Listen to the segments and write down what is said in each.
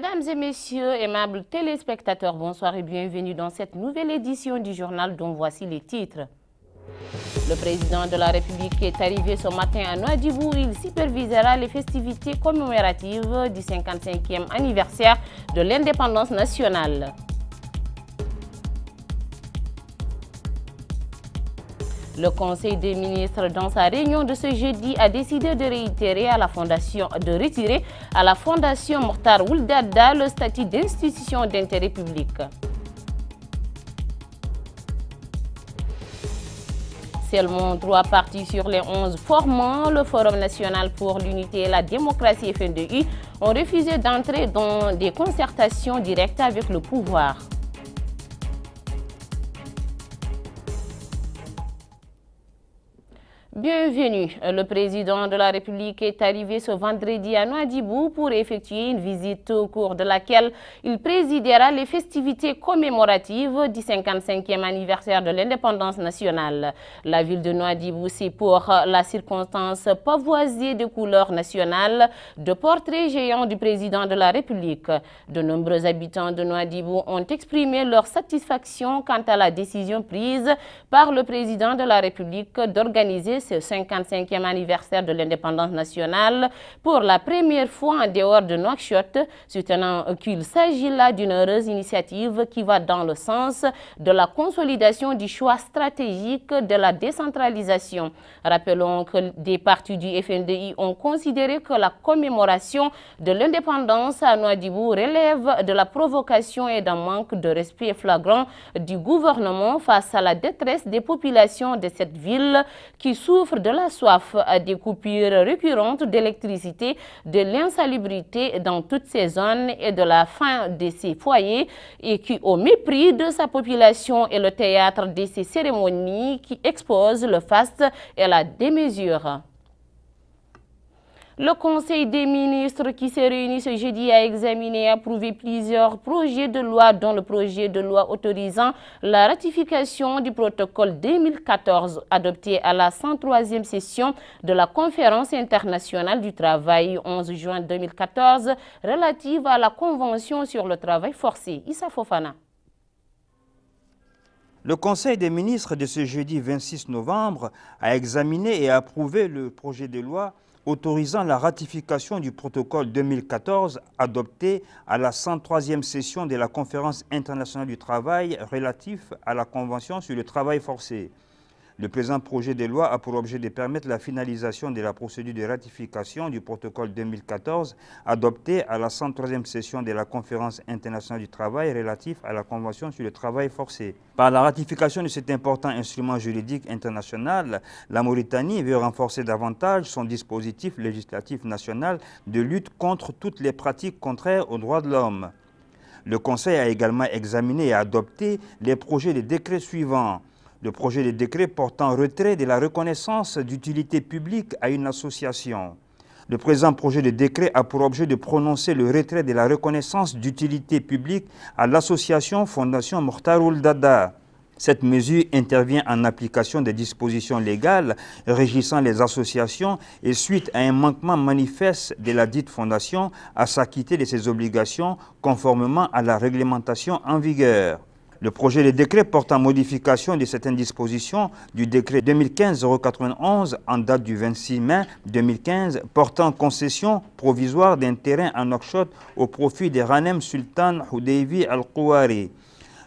Mesdames et messieurs, aimables téléspectateurs, bonsoir et bienvenue dans cette nouvelle édition du journal dont voici les titres. Le président de la République est arrivé ce matin à Nouadhibou. Il supervisera les festivités commémoratives du 55e anniversaire de l'indépendance nationale. Le Conseil des ministres, dans sa réunion de ce jeudi, a décidé de réitérer à la fondation, de retirer à la Fondation Mortar Ouldada le statut d'institution d'intérêt public. Seulement trois partis sur les onze formant le Forum national pour l'unité et la démocratie FNDI ont refusé d'entrer dans des concertations directes avec le pouvoir. Bienvenue. Le président de la République est arrivé ce vendredi à Noadibou pour effectuer une visite au cours de laquelle il présidera les festivités commémoratives du 55e anniversaire de l'indépendance nationale. La ville de Noadibou c'est pour la circonstance pavoisée de couleurs nationales de portraits géants du président de la République. De nombreux habitants de Noidibou ont exprimé leur satisfaction quant à la décision prise par le président de la République d'organiser 55e anniversaire de l'indépendance nationale. Pour la première fois en dehors de Nouakchott, soutenant qu'il s'agit là d'une heureuse initiative qui va dans le sens de la consolidation du choix stratégique de la décentralisation. Rappelons que des partis du FNDI ont considéré que la commémoration de l'indépendance à Nouadhibou relève de la provocation et d'un manque de respect flagrant du gouvernement face à la détresse des populations de cette ville qui souffre souffre de la soif, euh, des coupures récurrentes d'électricité, de l'insalubrité dans toutes ces zones et de la faim de ses foyers et qui, au mépris de sa population, est le théâtre de ces cérémonies qui expose le faste et la démesure. Le Conseil des ministres qui s'est réuni ce jeudi a examiné et approuvé plusieurs projets de loi, dont le projet de loi autorisant la ratification du protocole 2014 adopté à la 103e session de la Conférence internationale du travail 11 juin 2014 relative à la Convention sur le travail forcé. Issa Fofana. Le Conseil des ministres de ce jeudi 26 novembre a examiné et approuvé le projet de loi autorisant la ratification du protocole 2014 adopté à la 103e session de la Conférence internationale du travail relatif à la Convention sur le travail forcé. Le présent projet de loi a pour objet de permettre la finalisation de la procédure de ratification du protocole 2014 adopté à la 103e session de la Conférence internationale du travail relatif à la Convention sur le travail forcé. Par la ratification de cet important instrument juridique international, la Mauritanie veut renforcer davantage son dispositif législatif national de lutte contre toutes les pratiques contraires aux droits de l'homme. Le Conseil a également examiné et adopté les projets de décrets suivants le projet de décret portant retrait de la reconnaissance d'utilité publique à une association. Le présent projet de décret a pour objet de prononcer le retrait de la reconnaissance d'utilité publique à l'association Fondation Mortarul Dada. Cette mesure intervient en application des dispositions légales régissant les associations et suite à un manquement manifeste de la dite fondation à s'acquitter de ses obligations conformément à la réglementation en vigueur. Le projet de décret en modification de certaines dispositions du décret 2015-091 en date du 26 mai 2015 portant concession provisoire d'un terrain en Nouakchott au profit de Ranem Sultan Hudevi al kouari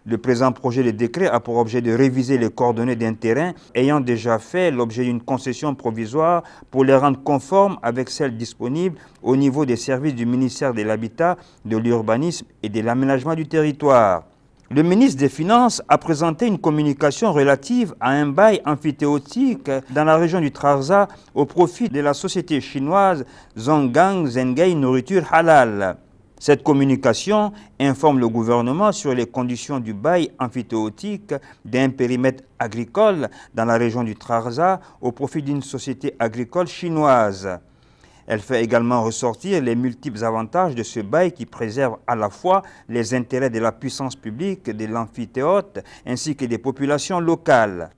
Le présent projet de décret a pour objet de réviser les coordonnées d'un terrain ayant déjà fait l'objet d'une concession provisoire pour les rendre conformes avec celles disponibles au niveau des services du ministère de l'Habitat, de l'Urbanisme et de l'Aménagement du Territoire le ministre des Finances a présenté une communication relative à un bail amphithéotique dans la région du Trarza au profit de la société chinoise Zonggang Zengai Nourriture Halal. Cette communication informe le gouvernement sur les conditions du bail amphithéotique d'un périmètre agricole dans la région du Trarza au profit d'une société agricole chinoise. Elle fait également ressortir les multiples avantages de ce bail qui préserve à la fois les intérêts de la puissance publique, de l'amphithéote, ainsi que des populations locales.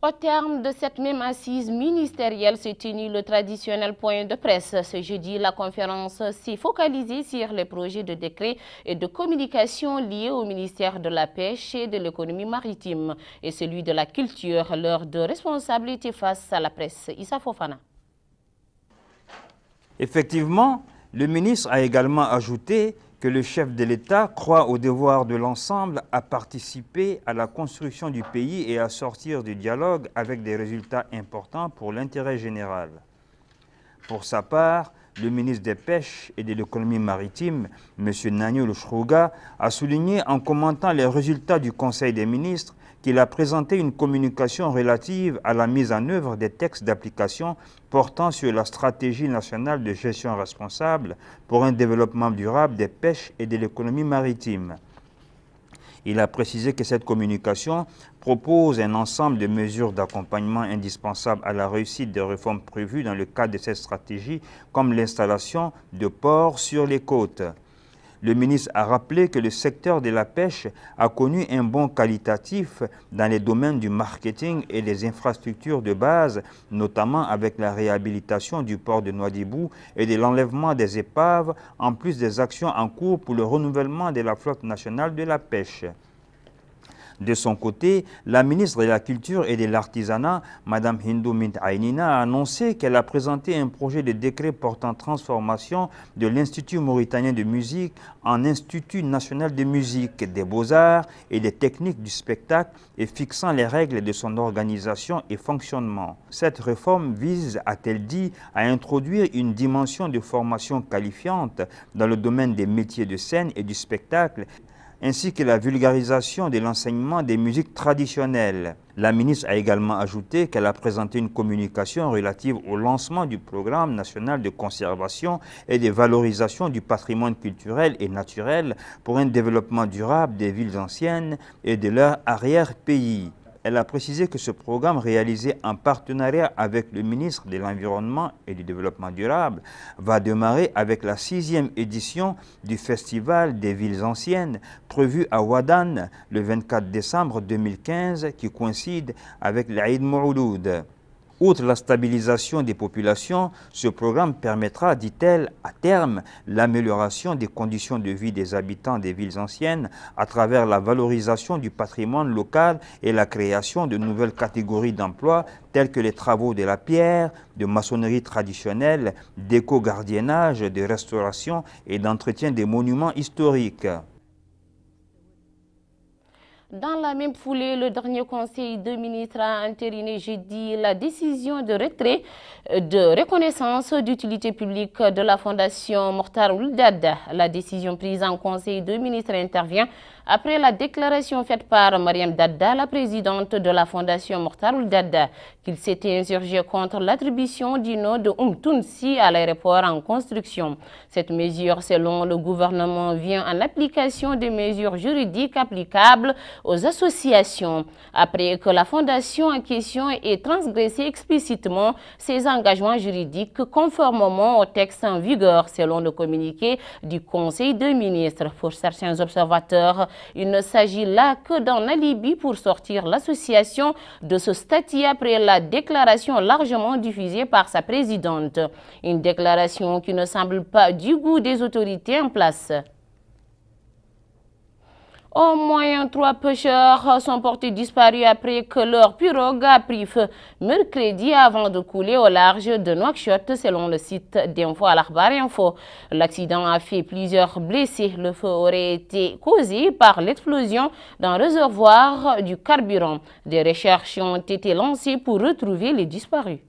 Au terme de cette même assise ministérielle s'est tenu le traditionnel point de presse. Ce jeudi, la conférence s'est focalisée sur les projets de décret et de communication liés au ministère de la Pêche et de l'économie maritime et celui de la culture, leur de responsabilité face à la presse. Issa Fofana. Effectivement, le ministre a également ajouté que le chef de l'État croit au devoir de l'ensemble à participer à la construction du pays et à sortir du dialogue avec des résultats importants pour l'intérêt général. Pour sa part, le ministre des Pêches et de l'économie maritime, M. Nanyul Shrouga, a souligné en commentant les résultats du Conseil des ministres il a présenté une communication relative à la mise en œuvre des textes d'application portant sur la stratégie nationale de gestion responsable pour un développement durable des pêches et de l'économie maritime. Il a précisé que cette communication propose un ensemble de mesures d'accompagnement indispensables à la réussite des réformes prévues dans le cadre de cette stratégie, comme l'installation de ports sur les côtes. Le ministre a rappelé que le secteur de la pêche a connu un bond qualitatif dans les domaines du marketing et des infrastructures de base, notamment avec la réhabilitation du port de Noidibou et de l'enlèvement des épaves, en plus des actions en cours pour le renouvellement de la flotte nationale de la pêche. De son côté, la ministre de la Culture et de l'Artisanat, Mme Hindou Mint Aynina, a annoncé qu'elle a présenté un projet de décret portant transformation de l'Institut mauritanien de musique en Institut national de musique, des beaux-arts et des techniques du spectacle et fixant les règles de son organisation et fonctionnement. Cette réforme vise, a-t-elle dit, à introduire une dimension de formation qualifiante dans le domaine des métiers de scène et du spectacle ainsi que la vulgarisation de l'enseignement des musiques traditionnelles. La ministre a également ajouté qu'elle a présenté une communication relative au lancement du programme national de conservation et de valorisation du patrimoine culturel et naturel pour un développement durable des villes anciennes et de leur arrière-pays elle a précisé que ce programme réalisé en partenariat avec le ministre de l'Environnement et du Développement durable va démarrer avec la sixième édition du Festival des villes anciennes prévu à Wadan le 24 décembre 2015 qui coïncide avec l'Aïd Mouloud. Outre la stabilisation des populations, ce programme permettra, dit-elle, à terme, l'amélioration des conditions de vie des habitants des villes anciennes à travers la valorisation du patrimoine local et la création de nouvelles catégories d'emplois telles que les travaux de la pierre, de maçonnerie traditionnelle, d'éco-gardiennage, de restauration et d'entretien des monuments historiques. Dans la même foulée, le dernier conseil de ministres a entériné jeudi la décision de retrait euh, de reconnaissance d'utilité publique de la Fondation Mortar Ouldad. La décision prise en conseil de ministres intervient après la déclaration faite par Mariam Dadda, la présidente de la Fondation Mortarul Dada, qu'il s'était insurgé contre l'attribution du nom de Umtunsi à l'aéroport en construction. Cette mesure, selon le gouvernement, vient en application des mesures juridiques applicables aux associations. Après que la fondation en question ait transgressé explicitement ses engagements juridiques conformément au texte en vigueur, selon le communiqué du Conseil des ministres. Pour certains observateurs, il ne s'agit là que d'un alibi pour sortir l'association de ce statut après la déclaration largement diffusée par sa présidente. Une déclaration qui ne semble pas du goût des autorités en place. Au moins trois pêcheurs sont portés disparus après que leur pirogue a pris feu mercredi avant de couler au large de Nouakchott, selon le site d'Info l'arbar Info. L'accident a fait plusieurs blessés. Le feu aurait été causé par l'explosion d'un réservoir du carburant. Des recherches ont été lancées pour retrouver les disparus.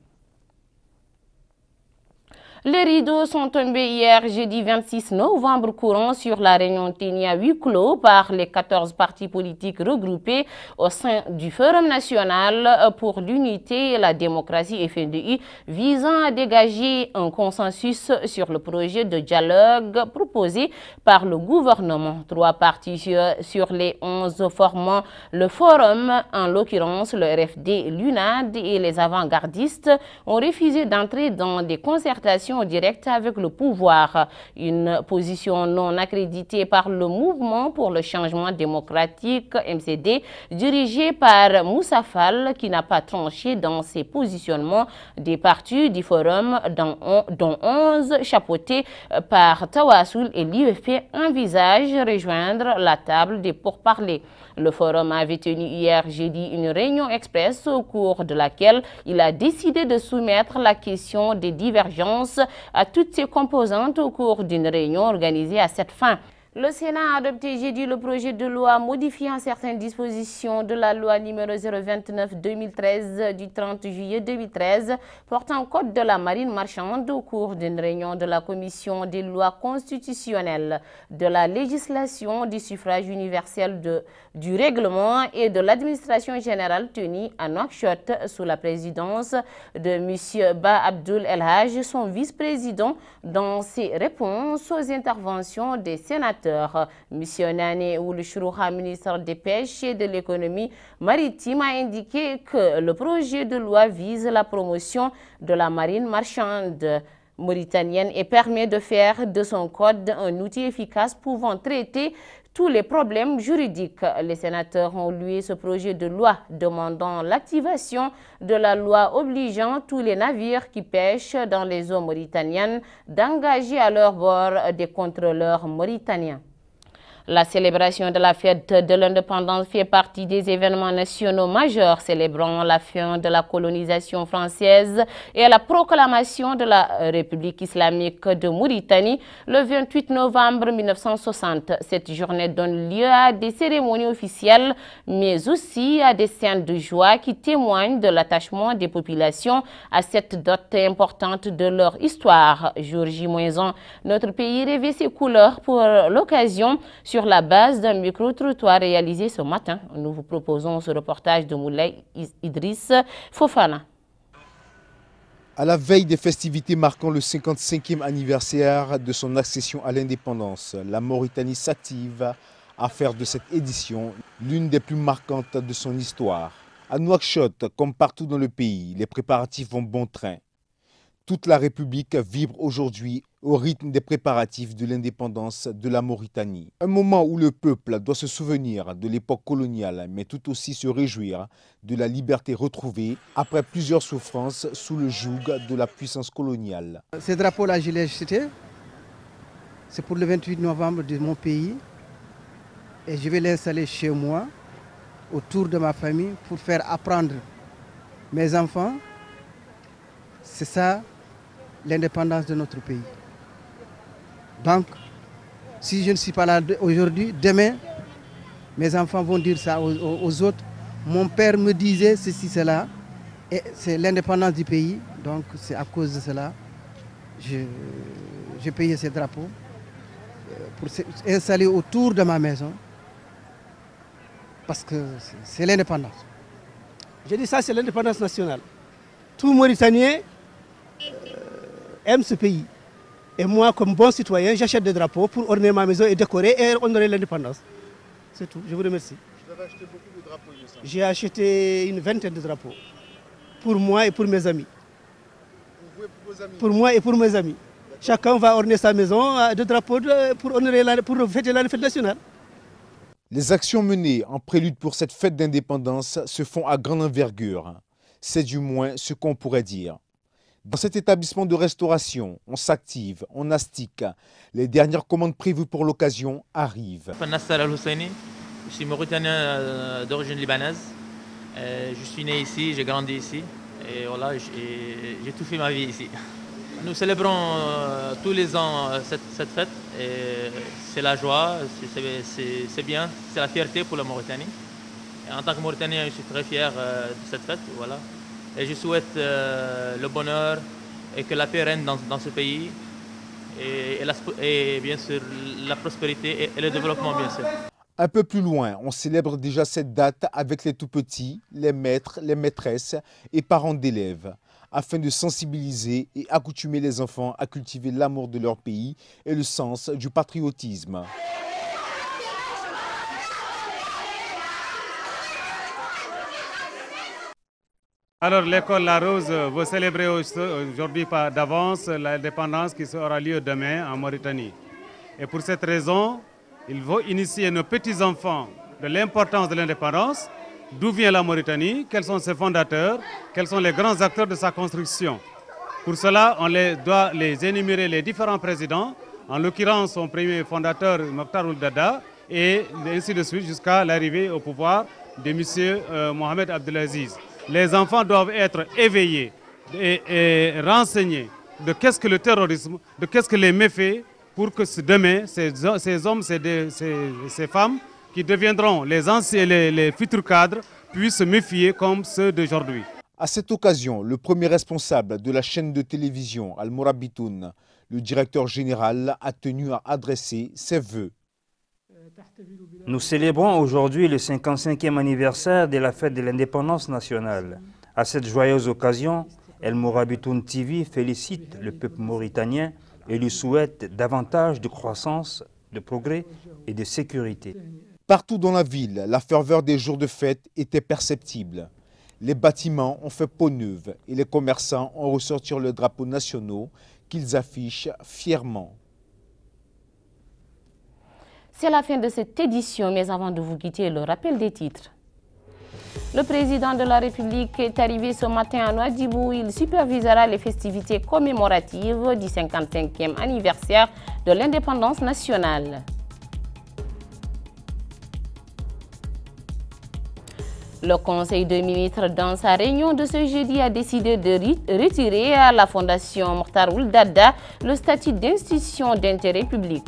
Les rideaux sont tombés hier jeudi 26 novembre courant sur la réunion tenue à clos par les 14 partis politiques regroupés au sein du Forum national pour l'unité et la démocratie FNDI visant à dégager un consensus sur le projet de dialogue proposé par le gouvernement. Trois partis sur les 11 formant le Forum, en l'occurrence le RFD, l'UNAD et les avant-gardistes, ont refusé d'entrer dans des concertations en directe avec le pouvoir, une position non accréditée par le mouvement pour le changement démocratique MCD dirigé par Moussa Fall qui n'a pas tranché dans ses positionnements des partis du forum dont, 11 chapeautés par Tawassoul et l'IFP, e envisage rejoindre la table des pourparlers. Le forum avait tenu hier jeudi une réunion express au cours de laquelle il a décidé de soumettre la question des divergences à toutes ses composantes au cours d'une réunion organisée à cette fin. Le Sénat a adopté jeudi le projet de loi modifiant certaines dispositions de la loi numéro 029-2013 du 30 juillet 2013 portant code de la marine marchande au cours d'une réunion de la commission des lois constitutionnelles, de la législation, du suffrage universel du règlement et de l'administration générale tenue à Nouakchott sous la présidence de M. Ba Abdul El Haj, son vice-président, dans ses réponses aux interventions des sénateurs M. Missionnané ou le ministre des Pêches et de l'économie maritime, a indiqué que le projet de loi vise la promotion de la marine marchande mauritanienne et permet de faire de son code un outil efficace pouvant traiter tous les problèmes juridiques. Les sénateurs ont lué ce projet de loi demandant l'activation de la loi obligeant tous les navires qui pêchent dans les eaux mauritaniennes d'engager à leur bord des contrôleurs mauritaniens. La célébration de la fête de l'indépendance fait partie des événements nationaux majeurs célébrant la fin de la colonisation française et la proclamation de la République islamique de Mauritanie le 28 novembre 1960. Cette journée donne lieu à des cérémonies officielles, mais aussi à des scènes de joie qui témoignent de l'attachement des populations à cette date importante de leur histoire. Jour notre pays ses couleurs pour l'occasion sur la base d'un micro-trottoir réalisé ce matin. Nous vous proposons ce reportage de Moulay Idriss Fofana. À la veille des festivités marquant le 55e anniversaire de son accession à l'indépendance, la Mauritanie s'active à faire de cette édition l'une des plus marquantes de son histoire. À Nouakchott, comme partout dans le pays, les préparatifs vont bon train. Toute la République vibre aujourd'hui au rythme des préparatifs de l'indépendance de la Mauritanie. Un moment où le peuple doit se souvenir de l'époque coloniale, mais tout aussi se réjouir de la liberté retrouvée après plusieurs souffrances sous le joug de la puissance coloniale. Ces drapeau là je l'ai acheté. C'est pour le 28 novembre de mon pays. Et je vais l'installer chez moi, autour de ma famille, pour faire apprendre mes enfants. C'est ça l'indépendance de notre pays. Donc, si je ne suis pas là aujourd'hui, demain, mes enfants vont dire ça aux, autres. Mon père me disait ceci, cela. Et c'est l'indépendance du pays. Donc, c'est à cause de cela. J'ai payé ces drapeaux euh, pour s'installer autour de ma maison. Parce que c'est l'indépendance. Je dis ça, c'est l'indépendance nationale. Tout Mauritanien aime ce pays. Et moi, comme bon citoyen, j'achète des drapeaux pour orner ma maison et décorer et honorer l'indépendance. C'est tout. Je vous remercie. Vous avez acheté beaucoup de drapeaux J'ai acheté une vingtaine de drapeaux. Pour moi et pour mes amis. Pour vous et pour vos amis Pour moi et pour mes amis. Chacun va orner sa maison euh, de drapeaux pour, honorer pour fêter la fête nationale. Les actions menées en prélude pour cette fête d'indépendance se font à grande envergure. C'est du moins ce qu'on pourrait dire. Dans cet établissement de restauration, on s'active, on astique. Les dernières commandes prévues pour l'occasion arrivent. Je suis mauritanien euh, d'origine libanaise. Euh, je suis né ici, j'ai grandi ici. Et voilà, j'ai tout fait ma vie ici. Nous célébrons euh, tous les ans cette, fête. C'est la joie, c'est bien, c'est la fierté pour la Mauritanie. en tant que Mauritanien, je suis très fier de cette fête. Voilà. Et je souhaite euh, le bonheur et que la paix règne dans, ce pays. Et, bien sûr la prospérité et, le développement, bien sûr. Un peu plus loin, on célèbre déjà cette date avec les tout-petits, les maîtres, les maîtresses et parents d'élèves, afin de sensibiliser et accoutumer les enfants à cultiver l'amour de leur pays et le sens du patriotisme. Alors l'école La Rose veut célébrer aujourd'hui d'avance l'indépendance qui aura lieu demain en Mauritanie. Et pour cette raison, il veut initier nos petits-enfants de l'importance de l'indépendance, d'où vient la Mauritanie, quels sont ses fondateurs, quels sont les grands acteurs de sa construction. Pour cela, on doit les énumérer les différents présidents, en l'occurrence son premier fondateur Mokhtar Dada, et ainsi de suite jusqu'à l'arrivée au pouvoir de M. Euh, Mohamed Abdelaziz les enfants doivent être éveillés et, renseignés de qu'est-ce que le terrorisme, de qu'est-ce que les méfaits, pour que demain, ces, hommes, ces, femmes qui deviendront les, futurs cadres puissent se méfier comme ceux d'aujourd'hui. À cette occasion, le premier responsable de la chaîne de télévision al le directeur général, a tenu à adresser ses voeux. Nous célébrons aujourd'hui le 55e anniversaire de la fête de l'indépendance nationale. À cette joyeuse occasion, El Mourabitoun TV félicite le peuple mauritanien et lui souhaite davantage de croissance, de progrès et de sécurité. Partout dans la ville, la ferveur des jours de fête était perceptible. Les bâtiments ont fait peau neuve et les commerçants ont ressorti le drapeau nationaux qu'ils affichent fièrement. C'est la fin de cette édition, mais avant de vous quitter, le rappel des titres. Le président de la République est arrivé ce matin à Noadibou. il supervisera les festivités commémoratives du 55e anniversaire de l'indépendance nationale. Le Conseil de ministres, dans sa réunion de ce jeudi, a décidé de retirer à la Fondation Mortar Dada le statut d'institution d'intérêt public.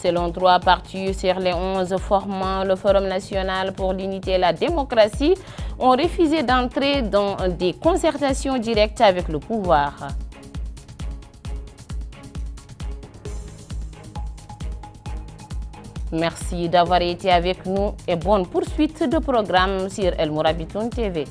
Selon trois partis sur les 11 formant le Forum national pour l'unité et la démocratie, ont refusé d'entrer dans des concertations directes avec le pouvoir. Merci d'avoir été avec nous et bonne poursuite de programme sur El Mourabitoun TV.